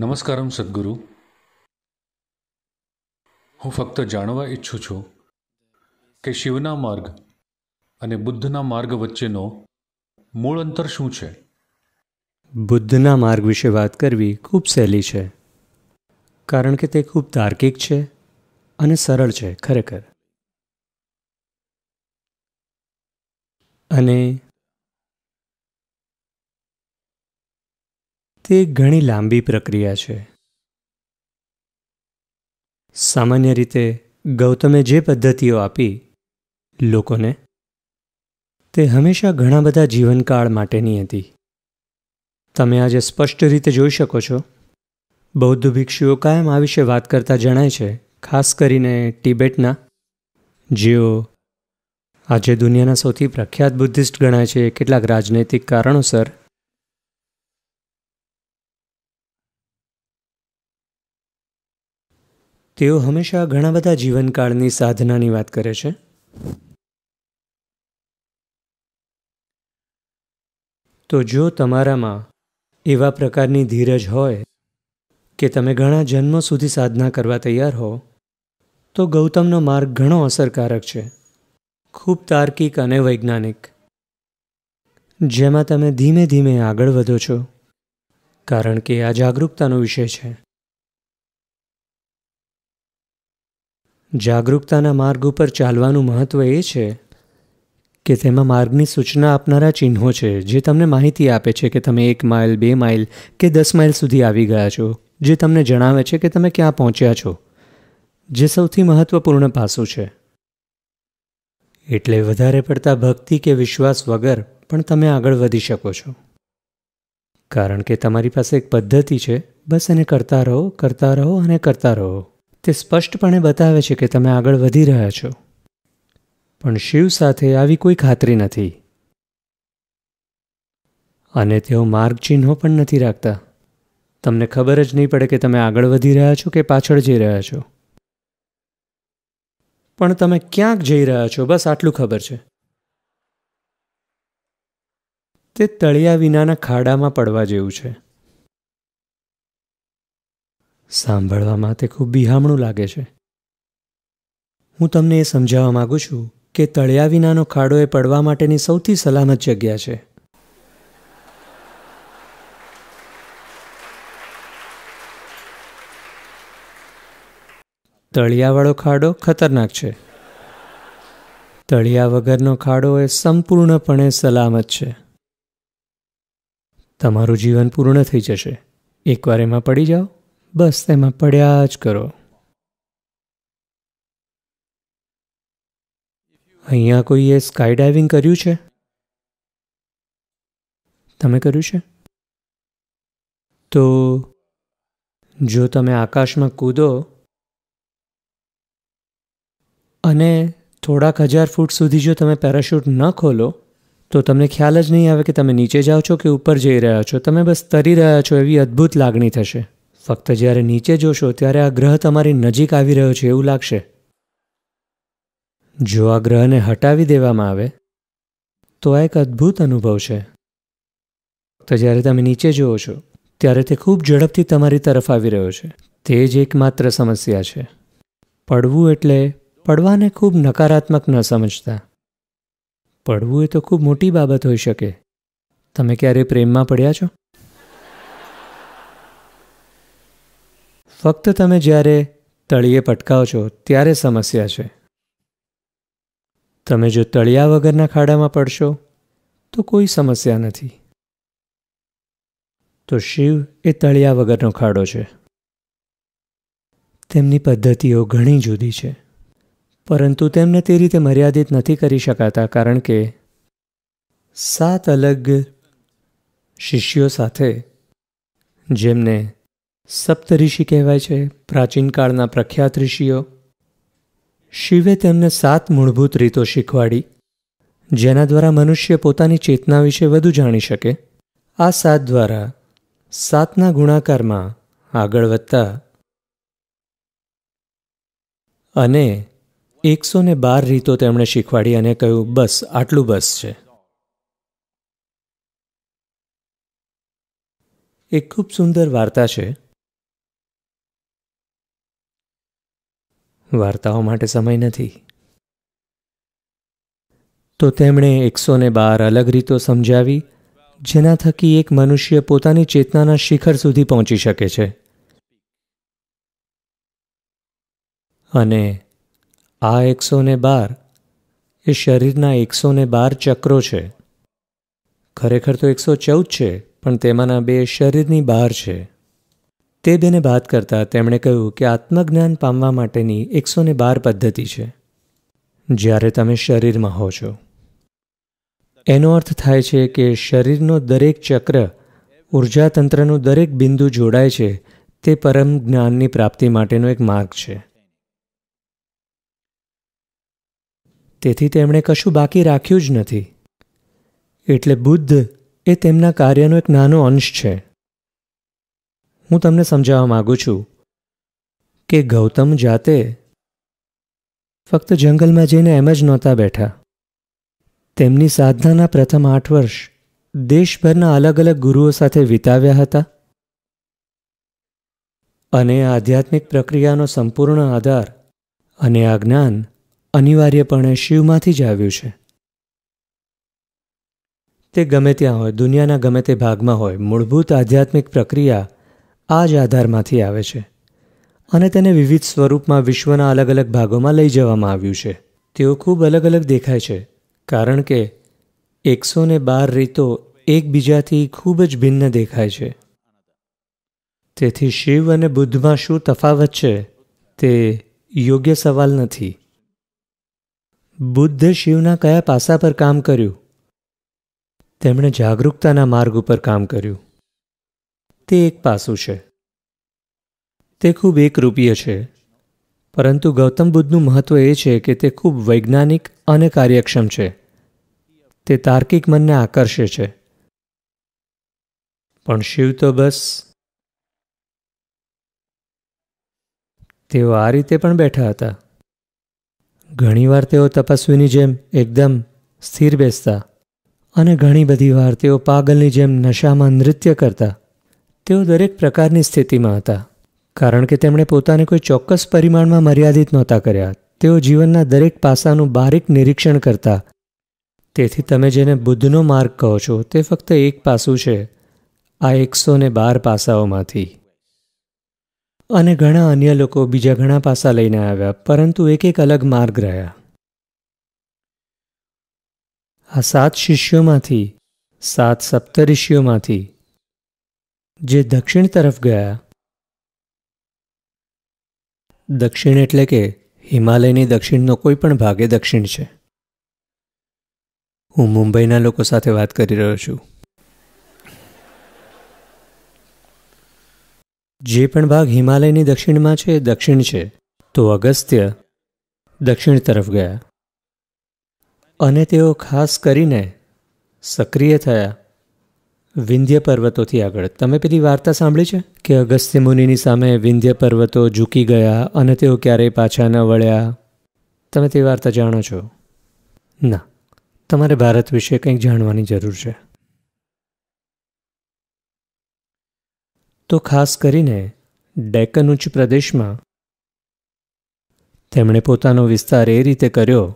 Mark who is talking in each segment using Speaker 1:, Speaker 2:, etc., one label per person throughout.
Speaker 1: નમસ્કારમ સદગુરુ હું ફક્ત જાણવા ઈચ્છું છું કે શિવના માર્ગ અને બુદ્ધના માર્ગ વચ્ચેનો મૂળ અંતર શું છે બુદ્ધના માર્ગ વિશે વાત કરવી ખૂબ સહેલી છે કારણ કે તે ખૂબ તાર્કિક છે અને સરળ છે ખરેખર અને તે ઘણી લાંબી પ્રક્રિયા છે સામાન્ય રીતે ગૌતમે જે પદ્ધતિઓ આપી લોકોને તે હંમેશા ઘણા બધા જીવનકાળ માટેની હતી તમે આજે સ્પષ્ટ રીતે જોઈ શકો છો બૌદ્ધ ભિક્ષુઓ કાયમ આ વિશે વાત કરતા જણાય છે ખાસ કરીને ટિબેટના જેઓ આજે દુનિયાના સૌથી પ્રખ્યાત બુદ્ધિસ્ટ ગણાય છે કેટલાક રાજનૈતિક કારણોસર તેઓ હંમેશા ઘણા બધા જીવનકાળની સાધનાની વાત કરે છે તો જો તમારામાં એવા પ્રકારની ધીરજ હોય કે તમે ઘણા જન્મ સુધી સાધના કરવા તૈયાર હો તો ગૌતમનો માર્ગ ઘણો અસરકારક છે ખૂબ તાર્કિક અને વૈજ્ઞાનિક જેમાં તમે ધીમે ધીમે આગળ વધો છો કારણ કે આ જાગરૂકતાનો વિષય છે જાગરૂકતાના માર્ગ ઉપર ચાલવાનું મહત્ત્વ એ છે કે તેમાં માર્ગની સૂચના આપનારા ચિહ્નો છે જે તમને માહિતી આપે છે કે તમે એક માઇલ બે માઇલ કે દસ માઇલ સુધી આવી ગયા છો જે તમને જણાવે છે કે તમે ક્યાં પહોંચ્યા છો જે સૌથી મહત્ત્વપૂર્ણ પાસું છે એટલે વધારે પડતા ભક્તિ કે વિશ્વાસ વગર પણ તમે આગળ વધી શકો છો કારણ કે તમારી પાસે એક પદ્ધતિ છે બસ એને કરતા રહો કરતા રહો અને કરતા રહો તે સ્પષ્ટપણે બતાવે છે કે તમે આગળ વધી રહ્યા છો પણ શિવ સાથે આવી કોઈ ખાતરી નથી અને તેઓ માર્ગ ચિહ્નો પણ નથી રાખતા તમને ખબર જ નહીં પડે કે તમે આગળ વધી રહ્યા છો કે પાછળ જઈ રહ્યા છો પણ તમે ક્યાંક જઈ રહ્યા છો બસ આટલું ખબર છે તે તળિયા વિનાના ખાડામાં પડવા જેવું છે સાંભળવામાં તે ખૂબ બિહામણું લાગે છે હું તમને એ સમજાવવા માગું છું કે તળિયા વિનાનો ખાડો એ પડવા માટેની સૌથી સલામત જગ્યા છે તળિયાવાળો ખાડો ખતરનાક છે તળિયા વગરનો ખાડો એ સંપૂર્ણપણે સલામત છે તમારું જીવન પૂર્ણ થઈ જશે એકવાર એમાં પડી જાઓ બસ તેમાં પડ્યા જ કરો અહીંયા કોઈએ સ્કાય ડાઇવિંગ કર્યું છે તમે કર્યું છે તો જો તમે આકાશમાં કૂદો અને થોડાક હજાર ફૂટ સુધી જો તમે પેરાશૂટ ન ખોલો તો તમને ખ્યાલ જ નહીં આવે કે તમે નીચે જાઓ છો કે ઉપર જઈ રહ્યા છો તમે બસ તરી રહ્યા છો એવી અદ્ભુત લાગણી થશે ફક્ત જ્યારે નીચે જોશો ત્યારે આ ગ્રહ તમારી નજીક આવી રહ્યો છે એવું લાગશે જો આ ગ્રહને હટાવી દેવામાં આવે તો આ એક અદ્ભુત અનુભવ છે તો જ્યારે તમે નીચે જુઓ છો ત્યારે તે ખૂબ ઝડપથી તમારી તરફ આવી રહ્યો છે તે જ એકમાત્ર સમસ્યા છે પડવું એટલે પડવાને ખૂબ નકારાત્મક ન સમજતા પડવું એ તો ખૂબ મોટી બાબત હોઈ શકે તમે ક્યારેય પ્રેમમાં પડ્યા છો ફક્ત તમે જ્યારે તળિયે પટકાવ છો ત્યારે સમસ્યા છે તમે જો તળિયા વગરના ખાડામાં પડશો તો કોઈ સમસ્યા નથી તો શિવ એ તળિયા વગરનો ખાડો છે તેમની પદ્ધતિઓ ઘણી જુદી છે પરંતુ તેમને તે રીતે મર્યાદિત નથી કરી શકાતા કારણ કે સાત અલગ શિષ્યો સાથે જેમને સપ્તઋષિ કહેવાય છે પ્રાચીન કાળના પ્રખ્યાત ઋષિઓ શિવે તેમને સાત મૂળભૂત રીતો શીખવાડી જેના દ્વારા મનુષ્ય પોતાની ચેતના વિશે વધુ જાણી શકે આ સાત દ્વારા સાતના ગુણાકારમાં આગળ વધતા અને એકસો ને બાર રીતો તેમણે શીખવાડી અને કહ્યું બસ આટલું બસ છે એક ખૂબ સુંદર વાર્તા છે વાર્તાઓ માટે સમય નથી તો તેમણે એકસો ને બાર અલગ રીતો સમજાવી જેના થકી એક મનુષ્ય પોતાની ચેતનાના શિખર સુધી પહોંચી શકે છે અને આ એકસો ને બાર એ શરીરના એકસો ને બાર ચક્રો છે ખરેખર તો એકસો ચૌદ છે પણ તેમાંના બે શરીરની બહાર છે તે બેને વાત કરતાં તેમણે કહ્યું કે આત્મજ્ઞાન પામવા માટેની એકસો ને બાર પદ્ધતિ છે જ્યારે તમે શરીરમાં હો છો એનો અર્થ થાય છે કે શરીરનો દરેક ચક્ર ઉર્જાતંત્રનું દરેક બિંદુ જોડાય છે તે પરમ જ્ઞાનની પ્રાપ્તિ માટેનો એક માર્ગ છે તેથી તેમણે કશું બાકી રાખ્યું જ નથી એટલે બુદ્ધ એ તેમના કાર્યનો એક નાનો અંશ છે હું તમને સમજાવવા માગું છું કે ગૌતમ જાતે ફક્ત જંગલમાં જઈને એમ જ નહોતા બેઠા તેમની સાધનાના પ્રથમ આઠ વર્ષ દેશભરના અલગ અલગ ગુરુઓ સાથે વિતાવ્યા હતા અને આધ્યાત્મિક પ્રક્રિયાનો સંપૂર્ણ આધાર અને આ જ્ઞાન અનિવાર્યપણે શિવમાંથી જ આવ્યું છે તે ગમે ત્યાં હોય દુનિયાના ગમે તે ભાગમાં હોય મૂળભૂત આધ્યાત્મિક પ્રક્રિયા આ જ આધારમાંથી આવે છે અને તેને વિવિધ સ્વરૂપમાં વિશ્વના અલગ અલગ ભાગોમાં લઈ જવામાં આવ્યું છે તેઓ ખૂબ અલગ અલગ દેખાય છે કારણ કે એકસો ને બાર રીતો એકબીજાથી ખૂબ જ ભિન્ન દેખાય છે તેથી શિવ અને બુદ્ધમાં શું તફાવત છે તે યોગ્ય સવાલ નથી બુદ્ધે શિવના કયા પાસા પર કામ કર્યું તેમણે જાગૃતતાના માર્ગ ઉપર કામ કર્યું તે એક પાસું છે તે ખૂબ એકરૂપીય છે પરંતુ ગૌતમ બુદ્ધનું મહત્ત્વ એ છે કે તે ખૂબ વૈજ્ઞાનિક અને કાર્યક્ષમ છે તે તાર્કિક મનને આકર્ષે છે પણ શિવ તો બસ તેઓ આ રીતે પણ બેઠા હતા ઘણીવાર તેઓ તપસ્વીની જેમ એકદમ સ્થિર બેસતા અને ઘણી બધી વાર તેઓ પાગલની જેમ નશામાં નૃત્ય કરતા તેઓ દરેક પ્રકારની સ્થિતિમાં હતા કારણ કે તેમણે પોતાને કોઈ ચોક્કસ પરિમાણમાં મર્યાદિત નહોતા કર્યા તેઓ જીવનના દરેક પાસાનું બારીક નિરીક્ષણ કરતા તેથી તમે જેને બુદ્ધનો માર્ગ કહો છો તે ફક્ત એક પાસું છે આ એકસો ને બાર પાસાઓમાંથી અને ઘણા અન્ય લોકો બીજા ઘણા પાસા લઈને આવ્યા પરંતુ એક એક અલગ માર્ગ રહ્યા આ સાત શિષ્યોમાંથી સાત સપ્તઋષિઓમાંથી જે દક્ષિણ તરફ ગયા દક્ષિણ એટલે કે હિમાલયની દક્ષિણનો કોઈ પણ ભાગે દક્ષિણ છે હું મુંબઈના લોકો સાથે વાત કરી રહ્યો છું જે પણ ભાગ હિમાલયની દક્ષિણમાં છે દક્ષિણ છે તો અગસ્ત્ય દક્ષિણ તરફ ગયા અને તેઓ ખાસ કરીને સક્રિય થયા વિંધ્ય પર્વતોથી આગળ તમે પેલી વાર્તા સાંભળી છે કે અગસ્ત્ય મુનિની સામે વિંધ્ય પર્વતો ઝૂકી ગયા અને તેઓ ક્યારેય પાછા ન વળ્યા તમે તે વાર્તા જાણો છો ના તમારે ભારત વિશે કંઈક જાણવાની જરૂર છે તો ખાસ કરીને ડેકન ઉચ્ચ પ્રદેશમાં તેમણે પોતાનો વિસ્તાર એ રીતે કર્યો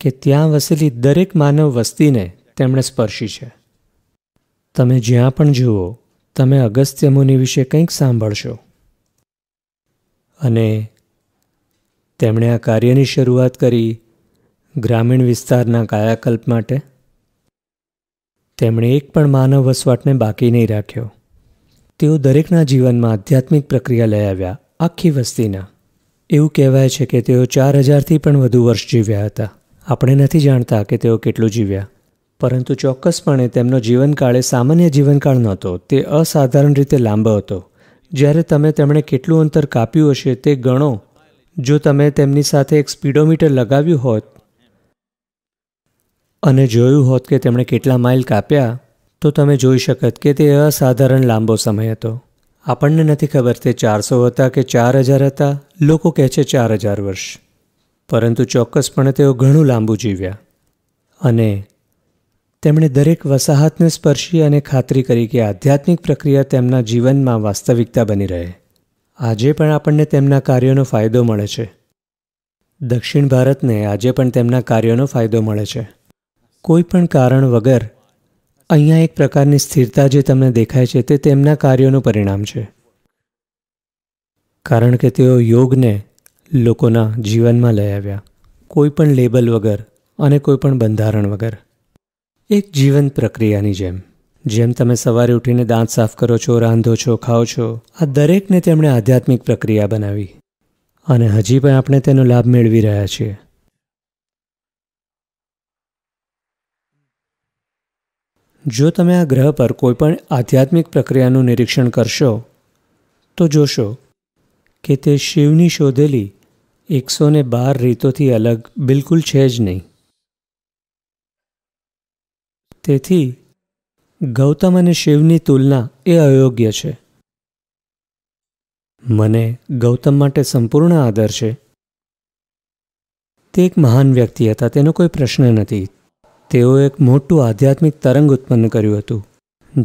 Speaker 1: કે ત્યાં વસેલી દરેક માનવ વસ્તીને તેમણે સ્પર્શી છે તમે જ્યાં પણ જુઓ તમે અગસ્ત્ય મુનિ વિશે કંઈક સાંભળશો અને તેમણે આ કાર્યની શરૂઆત કરી ગ્રામીણ વિસ્તારના કાયાકલ્પ માટે તેમણે એક પણ માનવ વસવાટને બાકી નહીં રાખ્યો તેઓ દરેકના જીવનમાં આધ્યાત્મિક પ્રક્રિયા લઈ આવ્યા આખી વસ્તીના એવું કહેવાય છે કે તેઓ ચાર હજારથી પણ વધુ વર્ષ જીવ્યા હતા આપણે નથી જાણતા કે તેઓ કેટલું જીવ્યા પરંતુ ચોક્કસપણે તેમનો જીવનકાળ એ સામાન્ય જીવનકાળ નહોતો તે અસાધારણ રીતે લાંબો હતો જ્યારે તમે તેમણે કેટલું અંતર કાપ્યું હશે તે ગણો જો તમે તેમની સાથે એક સ્પીડોમીટર લગાવ્યું હોત અને જોયું હોત કે તેમણે કેટલા માઇલ કાપ્યા તો તમે જોઈ શકત કે તે અસાધારણ લાંબો સમય હતો આપણને નથી ખબર તે ચારસો હતા કે ચાર હજાર હતા લોકો કહે છે ચાર હજાર વર્ષ પરંતુ ચોક્કસપણે તેઓ ઘણું લાંબુ જીવ્યા અને તેમણે દરેક વસાહતને સ્પર્શી અને ખાતરી કરી કે આધ્યાત્મિક પ્રક્રિયા તેમના જીવનમાં વાસ્તવિકતા બની રહે આજે પણ આપણને તેમના કાર્યોનો ફાયદો મળે છે દક્ષિણ ભારતને આજે પણ તેમના કાર્યોનો ફાયદો મળે છે કોઈ પણ કારણ વગર અહીંયા એક પ્રકારની સ્થિરતા જે તમને દેખાય છે તે તેમના કાર્યોનું પરિણામ છે કારણ કે તેઓ યોગને લોકોના જીવનમાં લઈ આવ્યા કોઈ પણ લેબલ વગર અને કોઈ પણ બંધારણ વગર એક જીવન પ્રક્રિયાની જેમ જેમ તમે સવારે ઉઠીને દાંત સાફ કરો છો રાંધો છો ખાઓ છો આ દરેકને તેમણે આધ્યાત્મિક પ્રક્રિયા બનાવી અને હજી પણ આપણે તેનો લાભ મેળવી રહ્યા છીએ જો તમે આ ગ્રહ પર કોઈપણ આધ્યાત્મિક પ્રક્રિયાનું નિરીક્ષણ કરશો તો જોશો કે તે શિવની શોધેલી એકસો બાર રીતોથી અલગ બિલકુલ છે જ નહીં તેથી ગૌતમ અને શિવની તુલના એ અયોગ્ય છે મને ગૌતમ માટે સંપૂર્ણ આદર છે તે એક મહાન વ્યક્તિ હતા તેનો કોઈ પ્રશ્ન નથી તેઓ એક મોટું આધ્યાત્મિક તરંગ ઉત્પન્ન કર્યું હતું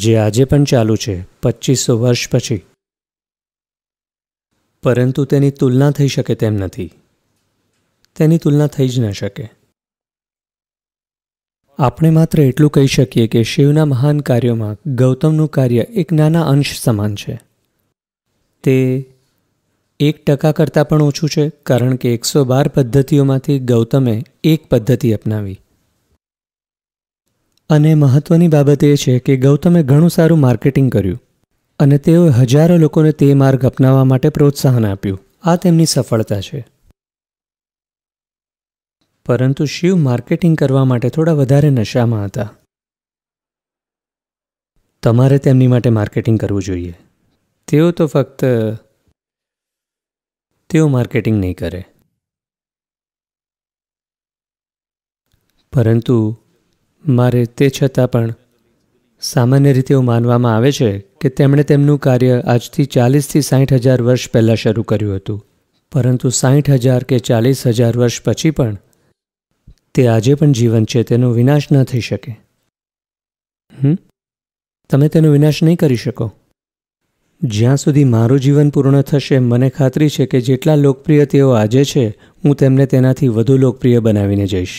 Speaker 1: જે આજે પણ ચાલુ છે પચીસો વર્ષ પછી પરંતુ તેની તુલના થઈ શકે તેમ નથી તેની તુલના થઈ જ ન શકે આપણે માત્ર એટલું કહી શકીએ કે શિવના મહાન કાર્યોમાં ગૌતમનું કાર્ય એક નાના અંશ સમાન છે તે એક ટકા કરતાં પણ ઓછું છે કારણ કે એકસો બાર પદ્ધતિઓમાંથી ગૌતમે એક પદ્ધતિ અપનાવી અને મહત્ત્વની બાબત એ છે કે ગૌતમે ઘણું સારું માર્કેટિંગ કર્યું અને તેઓએ હજારો લોકોને તે માર્ગ અપનાવવા માટે પ્રોત્સાહન આપ્યું આ તેમની સફળતા છે પરંતુ શિવ માર્કેટિંગ કરવા માટે થોડા વધારે નશામાં હતા તમારે તેમની માટે માર્કેટિંગ કરવું જોઈએ તેઓ તો ફક્ત તેઓ માર્કેટિંગ નહીં કરે પરંતુ મારે તે છતાં પણ સામાન્ય રીતે એવું માનવામાં આવે છે કે તેમણે તેમનું કાર્ય આજથી ચાલીસથી સાઠ હજાર વર્ષ પહેલાં શરૂ કર્યું હતું પરંતુ સાઠ હજાર કે ચાલીસ હજાર વર્ષ પછી પણ તે આજે પણ જીવન છે તેનો વિનાશ ન થઈ શકે તમે તેનો વિનાશ નહીં કરી શકો જ્યાં સુધી મારું જીવન પૂર્ણ થશે મને ખાતરી છે કે જેટલા લોકપ્રિય તેઓ આજે છે હું તેમને તેનાથી વધુ લોકપ્રિય બનાવીને જઈશ